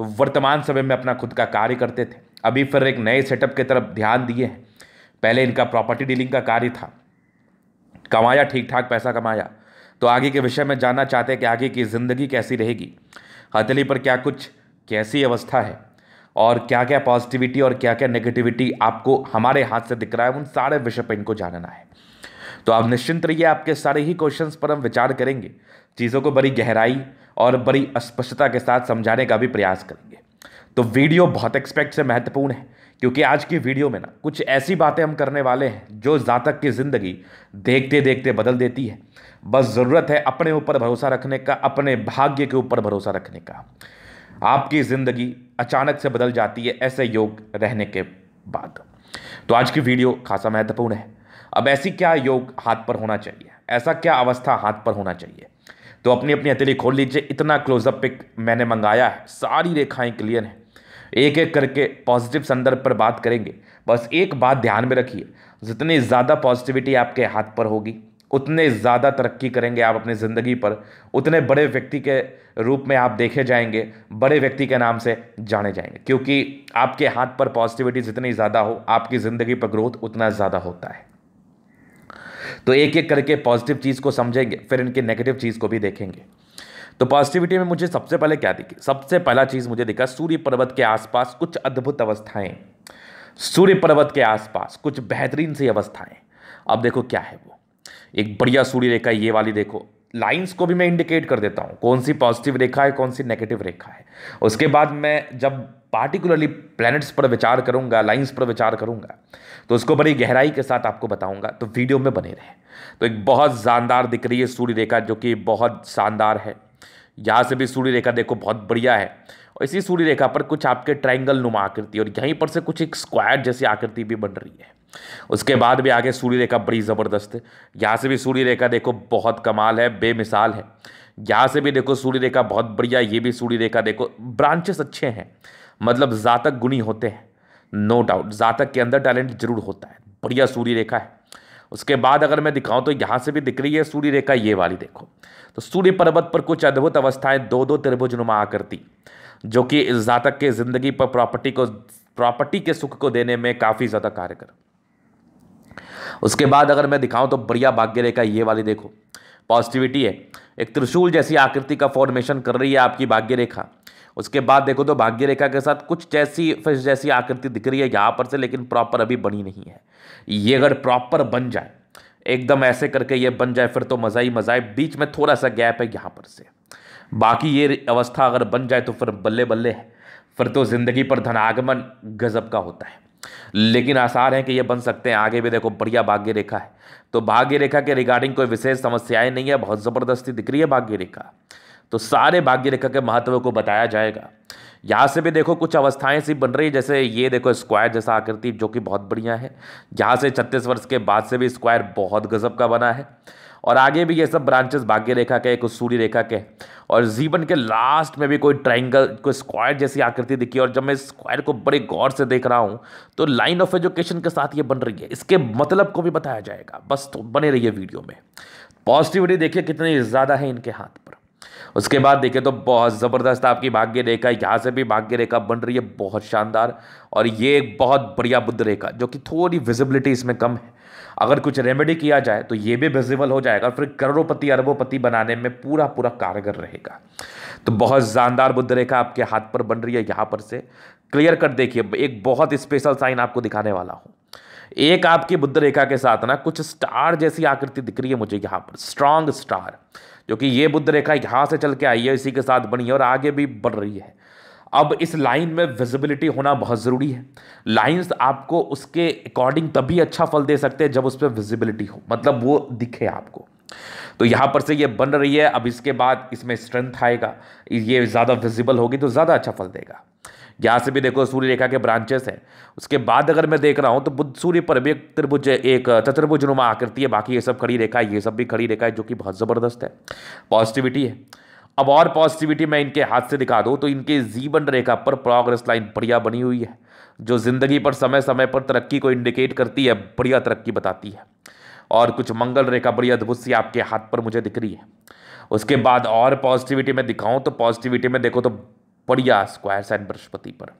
वर्तमान समय में अपना खुद का कार्य करते थे अभी फिर एक नए सेटअप की तरफ ध्यान दिए हैं पहले इनका प्रॉपर्टी डीलिंग का कार्य था कमाया ठीक ठाक पैसा कमाया तो आगे के विषय में जानना चाहते हैं कि आगे की ज़िंदगी कैसी रहेगी हथेली पर क्या कुछ कैसी अवस्था है और क्या क्या पॉजिटिविटी और क्या क्या नेगेटिविटी आपको हमारे हाथ से दिख रहा है उन सारे विषय पर इनको जानना है तो आप निश्चिंत रहिए आपके सारे ही क्वेश्चंस पर हम विचार करेंगे चीज़ों को बड़ी गहराई और बड़ी स्पष्टता के साथ समझाने का भी प्रयास करेंगे तो वीडियो बहुत एक्सपेक्ट से महत्वपूर्ण है क्योंकि आज की वीडियो में ना कुछ ऐसी बातें हम करने वाले हैं जो जातक की ज़िंदगी देखते देखते बदल देती है बस ज़रूरत है अपने ऊपर भरोसा रखने का अपने भाग्य के ऊपर भरोसा रखने का आपकी ज़िंदगी अचानक से बदल जाती है ऐसे योग रहने के बाद तो आज की वीडियो खासा महत्वपूर्ण है अब ऐसी क्या योग हाथ पर होना चाहिए ऐसा क्या अवस्था हाथ पर होना चाहिए तो अपनी अपनी हथेली खोल लीजिए इतना क्लोजअप पिक मैंने मंगाया है सारी रेखाएं क्लियर हैं एक एक करके पॉजिटिव संदर्भ पर बात करेंगे बस एक बात ध्यान में रखिए जितनी ज़्यादा पॉजिटिविटी आपके हाथ पर होगी उतने ज़्यादा तरक्की करेंगे आप अपनी ज़िंदगी पर उतने बड़े व्यक्ति के रूप में आप देखे जाएंगे बड़े व्यक्ति के नाम से जाने जाएंगे क्योंकि आपके हाथ पर पॉजिटिविटी जितनी ज़्यादा हो आपकी ज़िंदगी पर ग्रोथ उतना ज़्यादा होता है तो एक एक करके पॉजिटिव चीज़ को समझेंगे फिर इनके नेगेटिव चीज़ को भी देखेंगे तो पॉजिटिविटी में मुझे सबसे पहले क्या दिखी सबसे पहला चीज़ मुझे दिखा सूर्य पर्वत के आसपास कुछ अद्भुत अवस्थाएं सूर्य पर्वत के आसपास कुछ बेहतरीन सी अवस्थाएं अब देखो क्या है वो एक बढ़िया सूर्य रेखा ये वाली देखो लाइंस को भी मैं इंडिकेट कर देता हूँ कौन सी पॉजिटिव रेखा है कौन सी नेगेटिव रेखा है उसके बाद मैं जब पार्टिकुलरली प्लैनेट्स पर विचार करूंगा लाइंस पर विचार करूंगा तो उसको बड़ी गहराई के साथ आपको बताऊंगा तो वीडियो में बने रहे तो एक बहुत शानदार दिख रही है सूर्य रेखा जो कि बहुत शानदार है यहाँ से भी सूर्य रेखा देखो बहुत बढ़िया है और इसी सूर्य रेखा पर कुछ आपके ट्राइंगल नुमा आकृति और यहीं पर से कुछ एक स्क्वायर जैसी आकृति भी बन रही है उसके बाद भी आगे सूर्य रेखा बड़ी ज़बरदस्त है यहाँ से भी सूर्य रेखा देखो बहुत कमाल है बेमिसाल है यहाँ से भी देखो सूर्य रेखा बहुत बढ़िया ये भी सूर्य रेखा देखो ब्रांचेस अच्छे हैं मतलब जातक गुणी होते हैं नो डाउट जातक के अंदर टैलेंट जरूर होता है बढ़िया सूर्य रेखा है उसके बाद अगर मैं दिखाऊं तो यहाँ से भी दिख रही है सूर्य रेखा ये वाली देखो तो सूर्य पर्वत पर कुछ अद्भुत अवस्थाएं दो दो त्रिभुज नुमा करती जो कि इस जातक के जिंदगी पर प्रॉपर्टी को प्रॉपर्टी के सुख को देने में काफ़ी ज़्यादा कार्य कर उसके बाद अगर मैं दिखाऊं तो बढ़िया भाग्य रेखा ये वाली देखो पॉजिटिविटी है एक त्रिशूल जैसी आकृति का फॉर्मेशन कर रही है आपकी भाग्य रेखा उसके बाद देखो तो भाग्य रेखा के साथ कुछ जैसी फिश जैसी आकृति दिख रही है यहाँ पर से लेकिन प्रॉपर अभी बनी नहीं है ये अगर प्रॉपर बन जाए एकदम ऐसे करके ये बन जाए फिर तो मज़ा ही मज़ा है बीच में थोड़ा सा गैप है यहाँ पर से बाकी ये अवस्था अगर बन जाए तो फिर बल्ले बल्ले है फिर तो ज़िंदगी पर धनागमन गजब का होता है लेकिन आसार हैं कि ये बन सकते हैं आगे भी देखो बढ़िया भाग्य रेखा है तो भाग्य रेखा के रिगार्डिंग कोई विशेष समस्याएं नहीं है बहुत ज़बरदस्ती दिख रही है भाग्य रेखा तो सारे भाग्य रेखा के महत्व को बताया जाएगा यहाँ से भी देखो कुछ अवस्थाएं सी बन रही है जैसे ये देखो स्क्वायर जैसा आकृति जो कि बहुत बढ़िया है यहाँ से छत्तीस वर्ष के बाद से भी स्क्वायर बहुत गजब का बना है और आगे भी ये सब ब्रांचेस भाग्य रेखा के कुछ सूर्य रेखा के और जीवन के लास्ट में भी कोई ट्राइंगल कोई स्क्वायर जैसी आकृति दिखी और जब मैं स्क्वायर को बड़े गौर से देख रहा हूँ तो लाइन ऑफ एजुकेशन के साथ ये बन रही है इसके मतलब को भी बताया जाएगा बस तो बने रहिए वीडियो में पॉजिटिविटी देखिए कितनी ज़्यादा है इनके हाथ उसके बाद देखें तो बहुत ज़बरदस्त आपकी भाग्य रेखा यहाँ से भी भाग्य रेखा बन रही है बहुत शानदार और ये एक बहुत बढ़िया बुद्ध रेखा जो कि थोड़ी विजिबिलिटी इसमें कम है अगर कुछ रेमेडी किया जाए तो ये भी विजिबल हो जाएगा फिर करोड़पति अरबोपति बनाने में पूरा पूरा कारगर रहेगा तो बहुत जानदार बुद्ध रेखा आपके हाथ पर बन रही है यहाँ पर से क्लियर कट देखिए एक बहुत स्पेशल साइन आपको दिखाने वाला हूँ एक आपकी बुद्ध रेखा के साथ ना कुछ स्टार जैसी आकृति दिख रही है मुझे यहाँ पर स्ट्रांग स्टार जो कि ये बुद्ध रेखा यहाँ से चल के आई है इसी के साथ बनी है और आगे भी बढ़ रही है अब इस लाइन में विजिबिलिटी होना बहुत ज़रूरी है लाइंस आपको उसके अकॉर्डिंग तभी अच्छा फल दे सकते हैं जब उस पर विजिबिलिटी हो मतलब वो दिखे आपको तो यहाँ पर से ये बन रही है अब इसके बाद इसमें स्ट्रेंथ आएगा ये ज़्यादा विजिबल होगी तो ज़्यादा अच्छा फल देगा यहाँ से भी देखो सूर्य रेखा के ब्रांचेस हैं उसके बाद अगर मैं देख रहा हूँ तो बुद्ध सूर्य पर भी एक त्रिभुज एक चतुर्भुज नुमा आकृति है बाकी ये सब खड़ी रेखा है ये सब भी खड़ी रेखा है जो कि बहुत ज़बरदस्त है पॉजिटिविटी है अब और पॉजिटिविटी मैं इनके हाथ से दिखा दूँ तो इनके जीवन रेखा पर प्रोग्रेस लाइन बढ़िया बनी हुई है जो ज़िंदगी पर समय समय पर तरक्की को इंडिकेट करती है बढ़िया तरक्की बताती है और कुछ मंगल रेखा बड़ी अद्भुत सी आपके हाथ पर मुझे दिख रही है उसके बाद और पॉजिटिविटी में दिखाऊं तो पॉजिटिविटी में देखो तो पड़िया स्क्वायर साइन बृहस्पति पर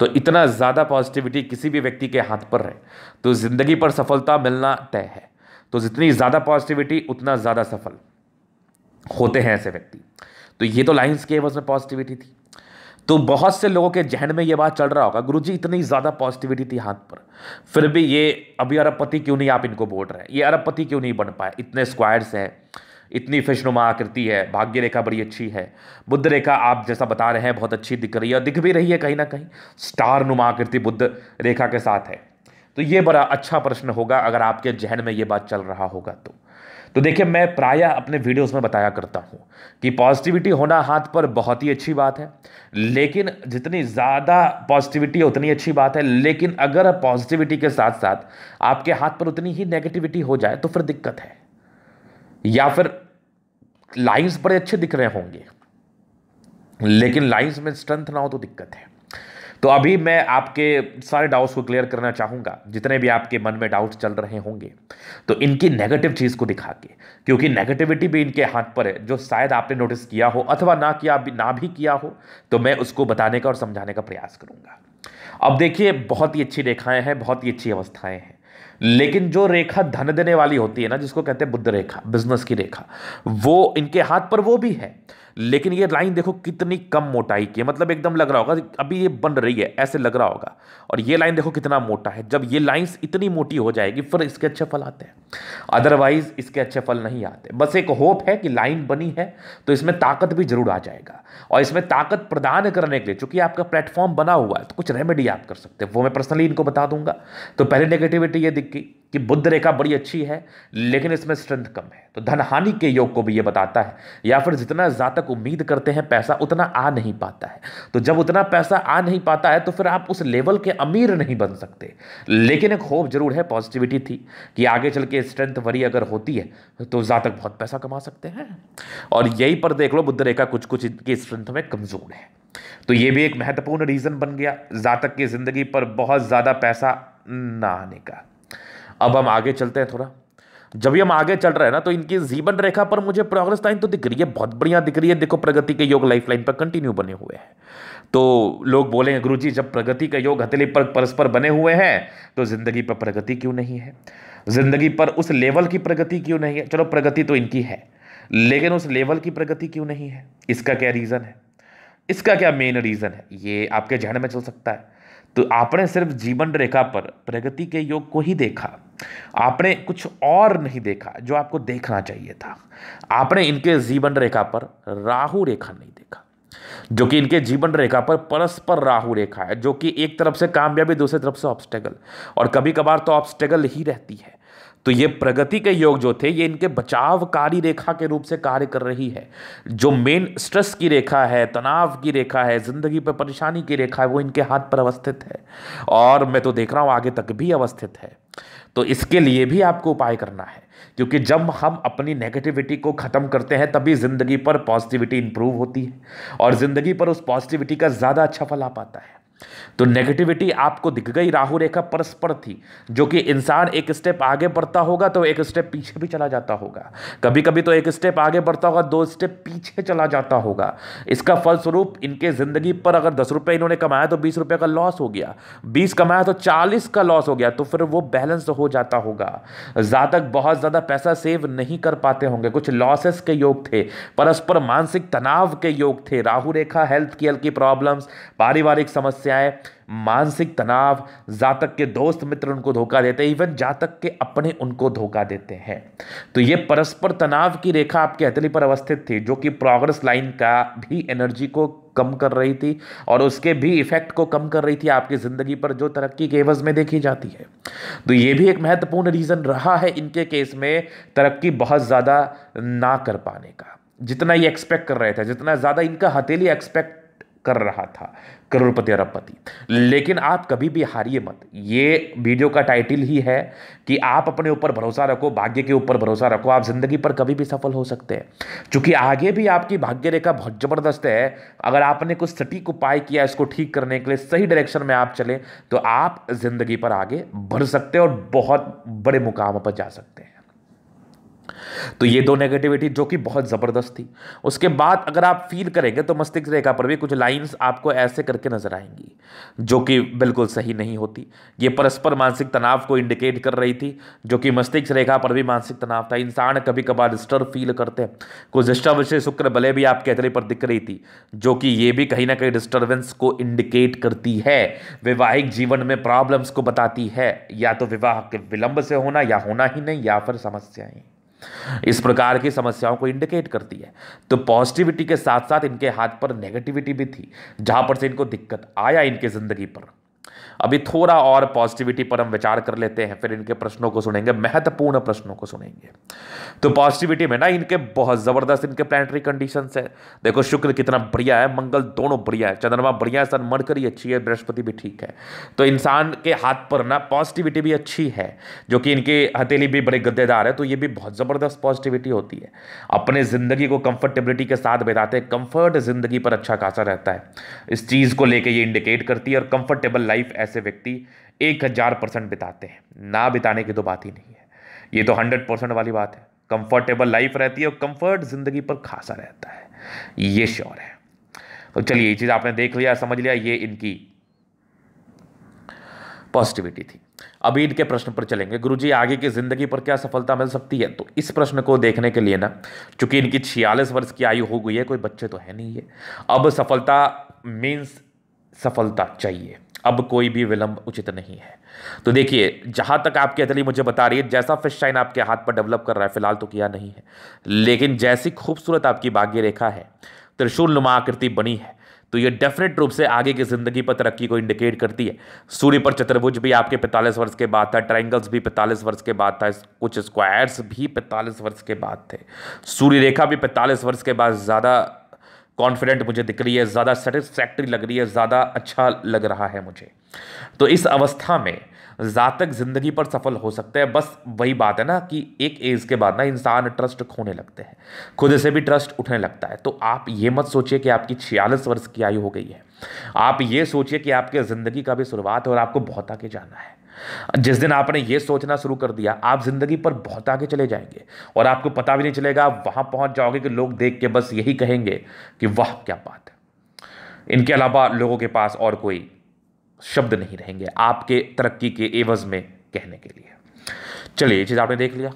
तो इतना ज़्यादा पॉजिटिविटी किसी भी व्यक्ति के हाथ पर है तो ज़िंदगी पर सफलता मिलना तय है तो जितनी ज़्यादा पॉजिटिविटी उतना ज़्यादा सफल होते हैं ऐसे व्यक्ति तो ये तो लाइन्स के में पॉजिटिविटी थी तो बहुत से लोगों के जहन में ये बात चल रहा होगा गुरुजी इतनी ज़्यादा पॉजिटिविटी थी हाथ पर फिर भी ये अभी अरबपति क्यों नहीं आप इनको बोल रहे हैं ये अरबपति क्यों नहीं बन पाए इतने स्क्वायर्स हैं इतनी फिश नुमा आकृति है भाग्य रेखा बड़ी अच्छी है बुद्ध रेखा आप जैसा बता रहे हैं बहुत अच्छी दिख रही है और दिख भी रही है कहीं ना कहीं स्टार नुमा आकृति बुद्ध रेखा के साथ है तो ये बड़ा अच्छा प्रश्न होगा अगर आपके जहन में ये बात चल रहा होगा तो तो देखिए मैं प्रायः अपने वीडियोस में बताया करता हूँ कि पॉजिटिविटी होना हाथ पर बहुत ही अच्छी बात है लेकिन जितनी ज़्यादा पॉजिटिविटी है उतनी अच्छी बात है लेकिन अगर पॉजिटिविटी के साथ साथ आपके हाथ पर उतनी ही नेगेटिविटी हो जाए तो फिर दिक्कत है या फिर लाइंस बड़े अच्छे दिख रहे होंगे लेकिन लाइंस में स्ट्रेंथ ना हो तो दिक्कत है तो अभी मैं आपके सारे डाउट्स को क्लियर करना चाहूँगा जितने भी आपके मन में डाउट्स चल रहे होंगे तो इनकी नेगेटिव चीज़ को दिखा के क्योंकि नेगेटिविटी भी इनके हाथ पर है जो शायद आपने नोटिस किया हो अथवा ना किया ना भी किया हो तो मैं उसको बताने का और समझाने का प्रयास करूँगा अब देखिए बहुत ही अच्छी रेखाएँ हैं बहुत ही अच्छी अवस्थाएँ हैं लेकिन जो रेखा धन देने वाली होती है ना जिसको कहते हैं बुद्ध रेखा बिजनेस की रेखा वो इनके हाथ पर वो भी है लेकिन ये लाइन देखो कितनी कम मोटाई की है मतलब एकदम लग रहा होगा अभी ये बन रही है ऐसे लग रहा होगा और ये लाइन देखो कितना मोटा है जब ये लाइंस इतनी मोटी हो जाएगी फिर इसके अच्छे फल आते हैं अदरवाइज इसके अच्छे फल नहीं आते बस एक होप है कि लाइन बनी है तो इसमें ताकत भी जरूर आ जाएगा और इसमें ताकत प्रदान करने के लिए चूंकि आपका प्लेटफॉर्म बना हुआ है तो कुछ रेमेडी आप कर सकते हैं वो मैं पर्सनली इनको बता दूंगा तो पहले नेगेटिविटी ये दिख गई कि बुद्ध रेखा बड़ी अच्छी है लेकिन इसमें स्ट्रेंथ कम है तो धन हानि के योग को भी ये बताता है या फिर जितना जातक उम्मीद करते हैं पैसा उतना आ नहीं पाता है तो जब उतना पैसा आ नहीं पाता है तो फिर आप उस लेवल के अमीर नहीं बन सकते लेकिन एक होप जरूर है पॉजिटिविटी थी कि आगे चल के स्ट्रेंथ वरी अगर होती है तो जातक बहुत पैसा कमा सकते हैं और यही पर देख लो बुद्ध रेखा कुछ कुछ इनकी स्ट्रेंथ में कमज़ोर है तो ये भी एक महत्वपूर्ण रीज़न बन गया जातक की ज़िंदगी पर बहुत ज़्यादा पैसा ना आने का अब हम आगे चलते हैं थोड़ा जब भी हम आगे चल रहे हैं ना तो इनकी जीवन रेखा पर मुझे प्रोग्रेस लाइन तो दिख रही है बहुत बढ़िया दिख रही है देखो प्रगति के योग लाइफ लाइन पर कंटिन्यू बने हुए हैं तो लोग बोलेंगे गुरु जी जब प्रगति का योग हथेली पर परस्पर बने हुए हैं तो जिंदगी पर प्रगति क्यों नहीं है जिंदगी पर उस लेवल की प्रगति क्यों नहीं है चलो प्रगति तो इनकी है लेकिन उस लेवल की प्रगति क्यों नहीं है इसका क्या रीज़न है इसका क्या मेन रीज़न है ये आपके जहन में चल सकता है तो आपने सिर्फ जीवन रेखा पर प्रगति के योग को ही देखा आपने कुछ और नहीं देखा जो आपको देखना चाहिए था आपने इनके जीवन रेखा पर राहु रेखा नहीं देखा जो कि इनके जीवन रेखा पर परस्पर राहु रेखा है जो कि एक तरफ से कामयाबी दूसरी तरफ से ऑब्स्टेगल और कभी कभार तो ऑब्स्टेगल ही रहती है तो ये प्रगति के योग जो थे ये इनके बचावकारी रेखा के रूप से कार्य कर रही है जो मेन स्ट्रेस की रेखा है तनाव की रेखा है ज़िंदगी पर परेशानी की रेखा है वो इनके हाथ पर अवस्थित है और मैं तो देख रहा हूँ आगे तक भी अवस्थित है तो इसके लिए भी आपको उपाय करना है क्योंकि जब हम अपनी नेगेटिविटी को ख़त्म करते हैं तभी ज़िंदगी पर पॉजिटिविटी इंप्रूव होती है और ज़िंदगी पर उस पॉजिटिविटी का ज़्यादा अच्छा फल आ पाता है तो नेगेटिविटी आपको दिख गई राहु रेखा परस्पर थी जो कि इंसान एक स्टेप आगे बढ़ता होगा तो एक स्टेप पीछे भी चला जाता होगा कभी कभी तो एक स्टेप आगे बढ़ता होगा दो स्टेप पीछे चला जाता होगा इसका फलस्वरूप इनके ज़िंदगी पर अगर दस रुपये इन्होंने कमाया तो बीस रुपये का लॉस हो गया बीस कमाया तो चालीस का लॉस हो गया तो फिर वो बैलेंस हो जाता होगा ज़्यादा बहुत ज़्यादा पैसा सेव नहीं कर पाते होंगे कुछ लॉसेस के योग थे परस्पर मानसिक तनाव के योग थे राहु रेखा हेल्थ केयर की प्रॉब्लम्स पारिवारिक समस्या समस्याएं मानसिक तनाव जातक के दोस्त मित्र उनको धोखा देते हैं इवन जातक के अपने उनको धोखा देते हैं तो ये परस्पर तनाव की रेखा आपके हथेली पर अवस्थित थी जो कि प्रोग्रेस लाइन का भी एनर्जी को कम कर रही थी और उसके भी इफेक्ट को कम कर रही थी आपकी ज़िंदगी पर जो तरक्की के एवज में देखी जाती है तो ये भी एक महत्वपूर्ण रीज़न रहा है इनके केस में तरक्की बहुत ज़्यादा ना कर पाने का जितना ये एक्सपेक्ट कर रहे थे जितना ज़्यादा इनका हथेली एक्सपेक्ट कर रहा था करोड़पति अरबपति लेकिन आप कभी भी हारिए मत ये वीडियो का टाइटिल ही है कि आप अपने ऊपर भरोसा रखो भाग्य के ऊपर भरोसा रखो आप ज़िंदगी पर कभी भी सफल हो सकते हैं क्योंकि आगे भी आपकी भाग्य रेखा बहुत ज़बरदस्त है अगर आपने कुछ सटीक उपाय किया इसको ठीक करने के लिए सही डायरेक्शन में आप चले तो आप ज़िंदगी पर आगे बढ़ सकते हैं और बहुत बड़े मुकाम पर जा सकते हैं तो ये दो नेगेटिविटी जो कि बहुत ज़बरदस्त थी उसके बाद अगर आप फील करेंगे तो मस्तिष्क रेखा पर भी कुछ लाइंस आपको ऐसे करके नजर आएंगी जो कि बिल्कुल सही नहीं होती ये परस्पर मानसिक तनाव को इंडिकेट कर रही थी जो कि मस्तिष्क रेखा पर भी मानसिक तनाव था इंसान कभी कभार डिस्टर्ब फील करते हैं कुछ डिस्टर्ब से शुक्र बले भी आपके चेहरे पर दिख रही थी जो कि ये भी कहीं ना कहीं डिस्टर्बेंस को इंडिकेट करती है वैवाहिक जीवन में प्रॉब्लम्स को बताती है या तो विवाह के विलंब से होना या होना ही नहीं या फिर समस्याएं इस प्रकार की समस्याओं को इंडिकेट करती है तो पॉजिटिविटी के साथ साथ इनके हाथ पर नेगेटिविटी भी थी जहां पर से इनको दिक्कत आया इनके ज़िंदगी पर अभी थोड़ा और पॉजिटिविटी पर हम विचार कर लेते हैं फिर इनके प्रश्नों को सुनेंगे महत्वपूर्ण प्रश्नों को सुनेंगे तो पॉजिटिविटी में ना इनके बहुत ज़बरदस्त इनके प्लानिटरी कंडीशन है देखो शुक्र कितना बढ़िया है मंगल दोनों बढ़िया है चंद्रमा बढ़िया है सन मरकर ही अच्छी है बृहस्पति भी ठीक है तो इंसान के हाथ पर ना पॉजिटिविटी भी अच्छी है जो कि इनकी हथेली भी बड़े गद्देदार है तो ये भी बहुत ज़बरदस्त पॉजिटिविटी होती है अपने ज़िंदगी को कंफर्टेबिलिटी के साथ बिताते हैं कंफर्ट ज़िंदगी पर अच्छा खासा रहता है इस चीज़ को लेकर ये इंडिकेट करती है और कंफर्टेबल लाइफ लाइफ ऐसे व्यक्ति एक हज़ार परसेंट बिताते हैं ना बिताने की तो बात ही नहीं है ये तो हंड्रेड परसेंट वाली बात है कंफर्टेबल लाइफ रहती है और कंफर्ट ज़िंदगी पर खासा रहता है ये श्योर है तो चलिए ये चीज़ आपने देख लिया समझ लिया ये इनकी पॉजिटिविटी थी अभी इनके प्रश्न पर चलेंगे गुरु जी आगे की ज़िंदगी पर क्या सफलता मिल सकती है तो इस प्रश्न को देखने के लिए ना चूंकि इनकी छियालीस वर्ष की आयु हो गई है कोई बच्चे तो है नहीं है अब सफलता मीन्स सफलता चाहिए अब कोई भी विलंब उचित नहीं है तो देखिए जहाँ तक आपकी अतली मुझे बता रही है जैसा फिश शाइन आपके हाथ पर डेवलप कर रहा है फिलहाल तो किया नहीं है लेकिन जैसी खूबसूरत आपकी भाग्य रेखा है त्रिशूल नुमा आकृति बनी है तो ये डेफिनेट रूप से आगे की जिंदगी पर तरक्की को इंडिकेट करती है सूर्य पर चतुर्भुज भी आपके पैंतालीस वर्ष के बाद था ट्राइंगल्स भी पैंतालीस वर्ष के बाद था कुछ स्क्वायर्स भी पैंतालीस वर्ष के बाद थे सूर्य रेखा भी पैंतालीस वर्ष के बाद ज़्यादा कॉन्फिडेंट मुझे दिख रही है ज़्यादा सेटिस्फैक्ट्री लग रही है ज़्यादा अच्छा लग रहा है मुझे तो इस अवस्था में जातक ज़िंदगी पर सफल हो सकते हैं बस वही बात है ना कि एक एज के बाद ना इंसान ट्रस्ट खोने लगते हैं खुद से भी ट्रस्ट उठने लगता है तो आप ये मत सोचिए कि आपकी छियालीस वर्ष की आयु हो गई है आप ये सोचिए कि आपके ज़िंदगी का भी शुरुआत है और आपको बहुत आगे जाना है जिस दिन आपने ये सोचना शुरू कर दिया आप ज़िंदगी पर बहुत आगे चले जाएंगे और आपको पता भी नहीं चलेगा आप वहां पहुंच जाओगे कि लोग देख के बस यही कहेंगे कि वाह क्या बात है इनके अलावा लोगों के पास और कोई शब्द नहीं रहेंगे आपके तरक्की के एवज में कहने के लिए चलिए ये चीज़ आपने देख लिया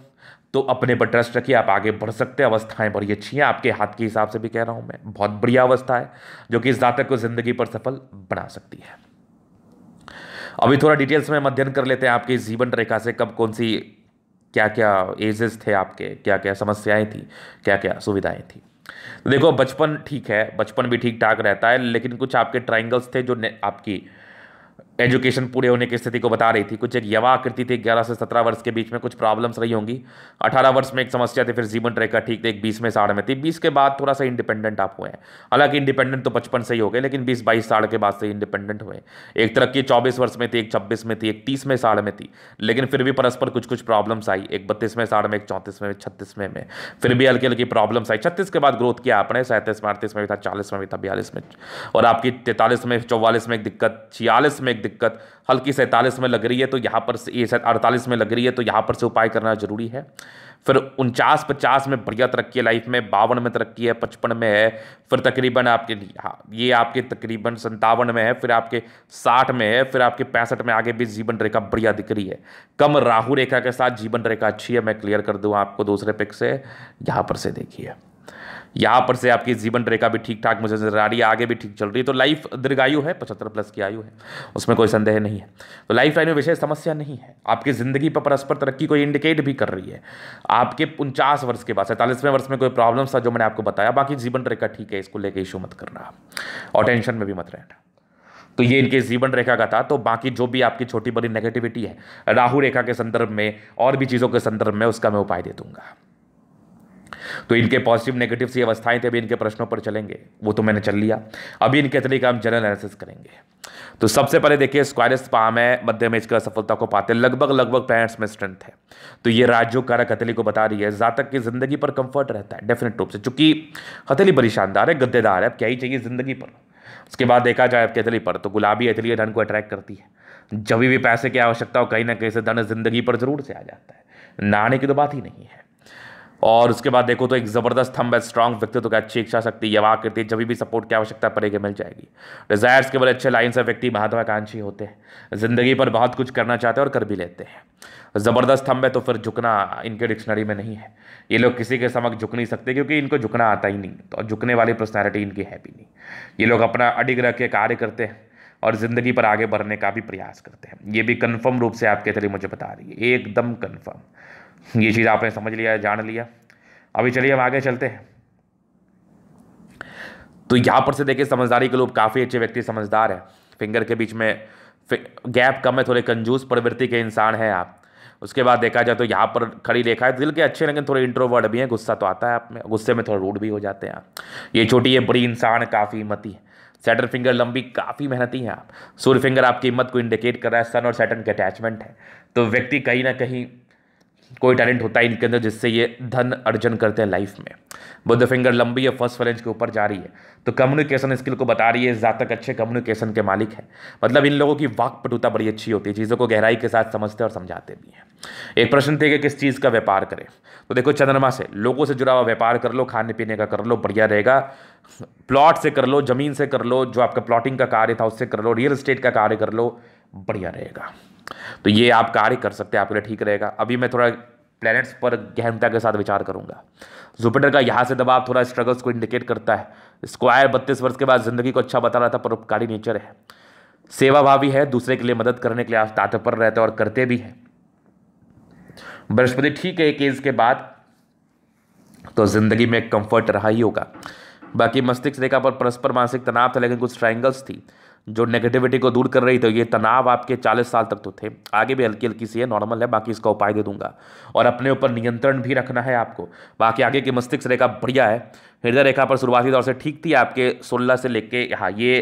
तो अपने पर ट्रस्ट रखिए आप आगे बढ़ सकते हैं अवस्थाएं बड़ी अच्छी हैं आपके हाथ के हिसाब से भी कह रहा हूं मैं बहुत बढ़िया अवस्था है जो कि इस जातक को ज़िंदगी पर सफल बना सकती है अभी थोड़ा डिटेल्स में हम अध्ययन कर लेते हैं आपके जीवन रेखा से कब कौन सी क्या क्या एजेस थे आपके क्या क्या समस्याएं थी क्या क्या सुविधाएं थी तो देखो बचपन ठीक है बचपन भी ठीक ठाक रहता है लेकिन कुछ आपके ट्राइंगल्स थे जो आपकी एजुकेशन पूरे होने की स्थिति को बता रही थी कुछ एक यवा आकृति थी ग्यारह से सत्रह वर्ष के बीच में कुछ प्रॉब्लम्स रही होंगी अठारह वर्ष में एक समस्या थी फिर जीवन रेखा ठीक थी एक बीस में साढ़ में थी बीस के बाद थोड़ा सा इंडिपेंडेंट आप हुए हैं हालांकि इंडिपेंडेंट तो बचपन से ही हो गए लेकिन बीस बाईस साल के बाद से इंडिपेंडेंट हुए एक तरक्की चौबीस वर्ष में थी एक छब्बीस में थी एक तीस में साढ़ में थी लेकिन फिर भी परस्पर कुछ कुछ प्रॉब्लम्स आई एक बत्तीस में साढ़ में एक चौंतीस में छत्तीस में फिर भी हल्की हल्की प्रॉब्लम्स आई छत्तीस के बाद ग्रोथ किया आपने सैंतीस में अड़तीस में भी था चालीस में भी था बयालीस में और आपकी तैतालीस में चौवालीस में एक दिक्कत छियालीस में में एक दिक्कत हल्की सैंतालीस में लग रही है तो यहाँ पर ये अड़तालीस में लग रही है तो यहाँ पर से उपाय करना जरूरी है फिर उनचास पचास में बढ़िया तरक्की है लाइफ में बावन में तरक्की है पचपन में है फिर तकरीबन आपके हाँ, ये आपके तकरीबन संतावन में है फिर आपके साठ में है फिर आपके पैंसठ में आगे भी जीवन रेखा बढ़िया दिख रही है कम राहु रेखा के साथ जीवन रेखा अच्छी है मैं क्लियर कर दूँ आपको दूसरे पिक से यहाँ पर से देखिए यहाँ पर से आपकी जीवन रेखा भी ठीक ठाक मुझे नजर आ रही है आगे भी ठीक चल रही है तो लाइफ दीर्घायु है पचहत्तर प्लस की आयु है उसमें कोई संदेह नहीं है तो लाइफ लाइन में विशेष समस्या नहीं है आपकी ज़िंदगी पर परस्पर तरक्की कोई इंडिकेट भी कर रही है आपके उनचास वर्ष के बाद सैंतालीसवें वर्ष में कोई प्रॉब्लम था जो मैंने आपको बताया बाकी जीवन रेखा ठीक है इसको लेकर इशू मत करना और टेंशन में भी मत रहना तो ये इनके जीवन रेखा का था तो बाकी जो भी आपकी छोटी बड़ी नेगेटिविटी है राहु रेखा के संदर्भ में और भी चीज़ों के संदर्भ में उसका मैं उपाय दे दूंगा तो इनके पॉजिटिव नेगेटिव सी अवस्थाएं थी अभी इनके प्रश्नों पर चलेंगे वो तो मैंने चल लिया अभी इनके तरीके हम जनरल एनालिसिस करेंगे तो सबसे पहले देखिए स्क्वायरस पाम है मध्य में की असफलता को पाते लगभग लगभग पैरेंट्स में स्ट्रेंथ है तो ये राजयोग कारक हथेली को बता रही है जातक की जिंदगी पर कंफर्ट रहता है डेफिनेट रूप से चूंकि हथेली बड़ी शानदार है गद्देदार है क्या ही चाहिए जिंदगी पर उसके बाद देखा जाए आपकी हथेली पर तो गुलाबी हथेली धन को अट्रैक्ट करती है जब भी पैसे की आवश्यकता हो कहीं ना कहीं से धन जिंदगी पर जरूर से आ जाता है नहाने की तो बात ही नहीं है और उसके बाद देखो तो एक ज़बरदस्त थम्ब है स्ट्रॉन्ग व्यक्तित्व तो का अच्छी इच्छा शक्ति यवा करती है जब भी सपोर्ट की आवश्यकता पड़ेगी मिल जाएगी डिज़ायर्स के बड़े अच्छे लाइन से व्यक्ति महत्वाकांक्षी होते हैं ज़िंदगी पर बहुत कुछ करना चाहते हैं और कर भी लेते हैं ज़बरदस्त थम्ब है तो फिर झुकना इनके डिक्शनरी में नहीं है ये लोग किसी के समक्ष झुक नहीं सकते क्योंकि इनको झुकना आता ही नहीं तो झुकने वाली पर्सनैलिटी इनकी है भी नहीं ये लोग अपना अडिग रह के कार्य करते हैं और ज़िंदगी पर आगे बढ़ने का भी प्रयास करते हैं ये भी कन्फर्म रूप से आपके तरी मुझे बता रही है एकदम कन्फर्म ये चीज़ आपने समझ लिया जान लिया अभी चलिए हम आगे चलते हैं तो यहाँ पर से देखिए समझदारी के लोग काफ़ी अच्छे व्यक्ति समझदार है फिंगर के बीच में गैप कम है थोड़े कंजूस प्रवृत्ति के इंसान हैं आप उसके बाद देखा जाए तो यहाँ पर खड़ी रेखा है दिल के अच्छे लेकिन थोड़े इंट्रोवर्ड भी हैं गुस्सा तो आता है आप में गुस्से में थोड़ा रूड भी हो जाते हैं आप ये छोटी ये बड़ी इंसान काफ़ी हिम्मती है सैटन फिंगर लंबी काफ़ी मेहनती हैं आप सूर्य फिंगर आपकी हिम्मत को इंडिकेट कर रहा है सन और सैटन के अटैचमेंट है तो व्यक्ति कहीं ना कहीं कोई टैलेंट होता है इनके अंदर जिससे ये धन अर्जन करते हैं लाइफ में बुद्ध फिंगर लंबी है फर्स्ट फ्रेंच के ऊपर जा रही है तो कम्युनिकेशन स्किल को बता रही है तक अच्छे कम्युनिकेशन के मालिक है मतलब इन लोगों की वाक पटुता बड़ी अच्छी होती है चीज़ों को गहराई के साथ समझते और समझाते भी हैं एक प्रश्न थे कि किस चीज़ का व्यापार करें तो देखो चंद्रमा से लोगों से जुड़ा हुआ व्यापार कर लो खाने पीने का कर लो बढ़िया रहेगा प्लॉट से कर लो ज़मीन से कर लो जो आपका प्लॉटिंग का कार्य था उससे कर लो रियल इस्टेट का कार्य कर लो बढ़िया रहेगा तो ये आप कार्य कर सकते हैं आपके लिए ठीक रहेगा अभी मैं थोड़ा प्लैनेट्स पर गहनता के साथ विचार करूंगा जुपिटर का यहाँ से दबाव थोड़ा स्ट्रगल्स को इंडिकेट करता है स्क्वायर बत्तीस वर्ष के बाद जिंदगी को अच्छा बता रहा था परोपकारी नेचर है सेवाभावी है दूसरे के लिए मदद करने के लिए आप तात्पर रहते हैं और करते भी हैं बृहस्पति ठीक है एक एज के बाद तो जिंदगी में कंफर्ट रहा ही होगा बाकी मस्तिष्क रेखा पर परस्पर मानसिक तनाव था लेकिन कुछ ट्राइंगल्स थी जो नेगेटिविटी को दूर कर रही थी ये तनाव आपके चालीस साल तक तो थे आगे भी हल्की हल्की सी है नॉर्मल है बाकी इसका उपाय दे दूंगा और अपने ऊपर नियंत्रण भी रखना है आपको बाकी आगे की मस्तिष्क रेखा बढ़िया है हृदय रेखा पर शुरुआती तौर से ठीक थी आपके सोलह से लेके हाँ ये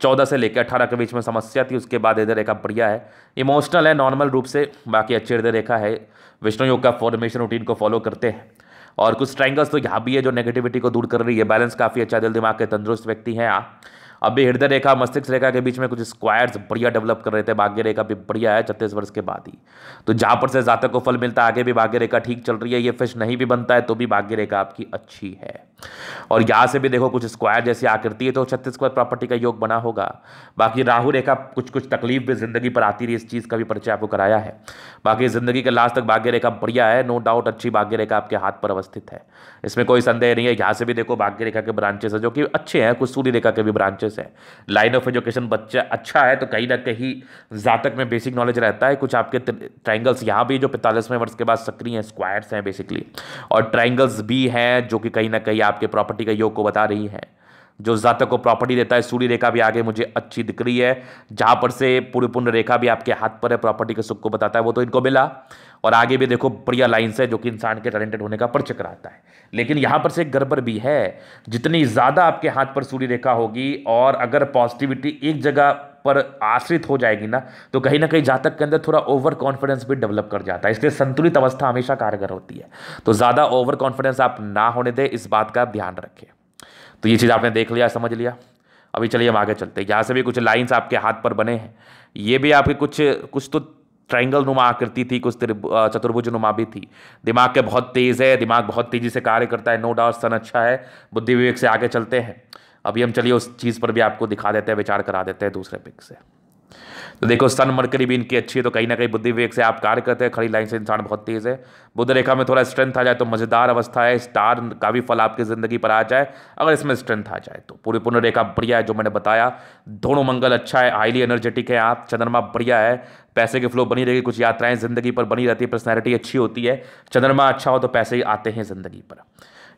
चौदह से लेकर अठारह के बीच में समस्या थी उसके बाद हृदय रेखा बढ़िया है इमोशनल है नॉर्मल रूप से बाकी अच्छी हृदय रेखा है विष्णु योग का फॉर्मेशन रूटीन को फॉलो करते हैं और कुछ ट्राइंगल्स तो यहाँ भी है जो नेगेटिविटी को दूर कर रही है बैलेंस काफ़ी अच्छा दिल दिमाग के तंदुरुस्त व्यक्ति हैं आप अभी हृदय रेखा मस्तिष्क रेखा के बीच में कुछ स्क्वायर्स बढ़िया डेवलप कर रहे थे भाग्य रेखा भी बढ़िया है छत्तीस वर्ष के बाद ही तो जहाँ पर से जातक को फल मिलता है आगे भी भाग्य रेखा ठीक चल रही है ये फिश नहीं भी बनता है तो भी भाग्य रेखा आपकी अच्छी है और यहाँ से भी देखो कुछ स्क्वायर जैसी आकृति है तो छत्तीसगढ़ प्रॉपर्टी का योग बना होगा बाकी राहु रेखा कुछ कुछ तकलीफ भी जिंदगी पर आती रही इस चीज़ का भी परिचय आपको कराया है बाकी जिंदगी के लास्ट तक भाग्य रेखा बढ़िया है नो डाउट अच्छी भाग्य रेखा आपके हाथ पर अवस्थित है इसमें कोई संदेह नहीं है यहाँ से भी देखो भाग्य रेखा के ब्रांचेस है जो कि अच्छे हैं कुछ सूर्य रेखा के भी ब्रांचेस चांसेस है लाइन ऑफ एजुकेशन बच्चा अच्छा है तो कहीं ना कहीं जातक में बेसिक नॉलेज रहता है कुछ आपके ट्राइंगल्स यहाँ भी जो पैंतालीसवें वर्ष के बाद सक्रिय हैं स्क्वायर्स हैं बेसिकली और ट्राइंगल्स भी हैं जो कि कहीं ना कहीं आपके प्रॉपर्टी का योग को बता रही हैं जो जातक को प्रॉपर्टी देता है सूर्य रेखा भी आगे मुझे अच्छी दिख रही है जहाँ पर से पूरी पुण्य रेखा भी आपके हाथ पर है प्रॉपर्टी के सुख को बताता है वो तो इनको मिला और आगे भी देखो बढ़िया लाइन्स है जो कि इंसान के टैलेंटेड होने का परिचय कराता है लेकिन यहाँ पर से एक गड़बड़ भी है जितनी ज़्यादा आपके हाथ पर सूर्य रेखा होगी और अगर पॉजिटिविटी एक जगह पर आश्रित हो जाएगी ना तो कहीं ना कहीं जातक के अंदर थोड़ा ओवर कॉन्फिडेंस भी डेवलप कर जाता है इसलिए संतुलित अवस्था हमेशा कारगर होती है तो ज़्यादा ओवर कॉन्फिडेंस आप ना होने दें इस बात का ध्यान रखें तो ये चीज़ आपने देख लिया समझ लिया अभी चलिए हम आगे चलते हैं यहाँ से भी कुछ लाइंस आपके हाथ पर बने हैं ये भी आपके कुछ कुछ तो ट्रायंगल नुमा आकृति थी कुछ चतुर्भुज नुमा भी थी दिमाग के बहुत तेज़ है दिमाग बहुत तेज़ी से कार्य करता है नो डाउट सन अच्छा है बुद्धि विवेक से आगे चलते हैं अभी हम चलिए उस चीज़ पर भी आपको दिखा देते हैं विचार करा देते हैं दूसरे पिक से तो देखो सन मरकरी भी इनकी अच्छी है तो कहीं ना कहीं बुद्धि विवेक से आप कार्य करते हैं खड़ी लाइन से इंसान बहुत तेज़ है बुद्ध रेखा में थोड़ा स्ट्रेंथ आ जाए तो मज़ेदार अवस्था है स्टार का भी फल आपकी ज़िंदगी पर आ जाए अगर इसमें स्ट्रेंथ आ जाए तो पूरी पूर्ण रेखा बढ़िया है जो मैंने बताया दोनों मंगल अच्छा है हाईली एनर्जेटिक है आप चंद्रमा बढ़िया है पैसे की फ्लो बनी रहेगी कुछ यात्राएं ज़िंदगी पर बनी रहती है पर्सनैलिटी अच्छी होती है चंद्रमा अच्छा हो तो पैसे आते हैं ज़िंदगी पर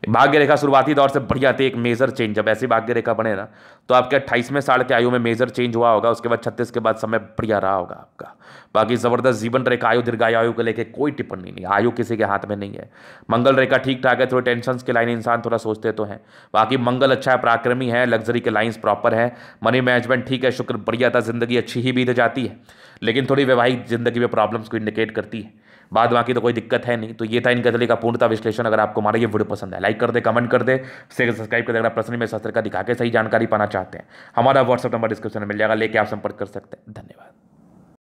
भाग्य रेखा शुरुआती दौर से बढ़िया थी एक मेजर चेंज जब ऐसी भाग्य रेखा बने ना तो आपके अट्ठाईसवें साल के आयु में मेजर चेंज हुआ होगा उसके बाद छत्तीस के बाद समय बढ़िया रहा होगा आपका बाकी ज़बरदस्त जीवन रेखा आयु दीर्घायु आयु को लेकर कोई टिप्पणी नहीं आयु किसी के हाथ में नहीं है मंगल रेखा ठीक ठाक है थोड़ी टेंशन के लाइन इंसान थोड़ा सोचते तो हैं बाकी मंगल अच्छा है पराक्रमी है लग्जरी के लाइन्स प्रॉपर है मनी मैनेजमेंट ठीक है शुक्र बढ़िया था ज़िंदगी अच्छी ही बीत जाती है लेकिन थोड़ी वैवाहिक ज़िंदगी में प्रॉब्लम्स को इंडिकेट करती है बाद बाकी तो कोई दिक्कत है नहीं तो ये था इन गजलें का पूर्णता विश्लेषण अगर आपको हमारा ये वीडियो पसंद है लाइक कर दे कमेंट कर दे सब्सक्राइब कर दे अगर प्रश्न में शस्त्र का दिखा के सही जानकारी पाना चाहते हैं हमारा व्हाट्सअप नंबर डिस्क्रिप्शन में मिल जाएगा लेके आप संपर्क कर सकते हैं धन्यवाद